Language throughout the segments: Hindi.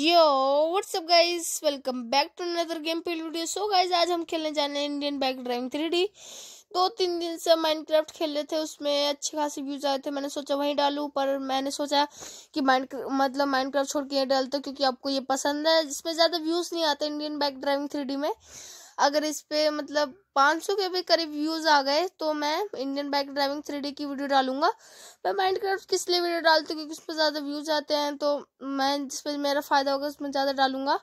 yo what's up guys welcome back to another game play video so guys आज हम खेलने जाने हैं इंडियन बाइक ड्राइविंग थ्री दो तीन दिन से माइनक्राफ्ट खेल रहे थे उसमें अच्छे खासे व्यूज आए थे मैंने सोचा वहीं डालूं पर मैंने सोचा कि माइंड मतलब माइनक्राफ्ट छोड़ के डालते क्योंकि आपको ये पसंद है जिसमें ज़्यादा व्यूज़ नहीं आते इंडियन बाइक ड्राइविंग थ्री में अगर इस पर मतलब 500 के भी करीब व्यूज़ आ गए तो मैं इंडियन बाइक ड्राइविंग थ्री की वीडियो डालूंगा मैं माइंड क्राफ्ट किस लिए वीडियो डालती हूँ क्योंकि उस पर ज़्यादा व्यूज़ आते हैं तो मैं जिस पर मेरा फ़ायदा होगा उसमें ज़्यादा डालूंगा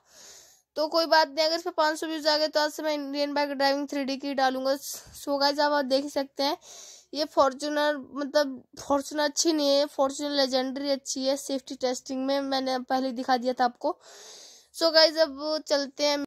तो कोई बात नहीं अगर इस पर पाँच सौ व्यूज़ आ गए तो आज से मैं इंडियन बाइक ड्राइविंग थ्री की डालूंगा सो गाइज आप देख सकते हैं ये फॉर्चूनर मतलब फॉर्चूनर अच्छी नहीं है फॉर्चूनर लेजेंडरी अच्छी है सेफ्टी टेस्टिंग में मैंने पहले दिखा दिया था आपको सो so गाइज अब चलते हैं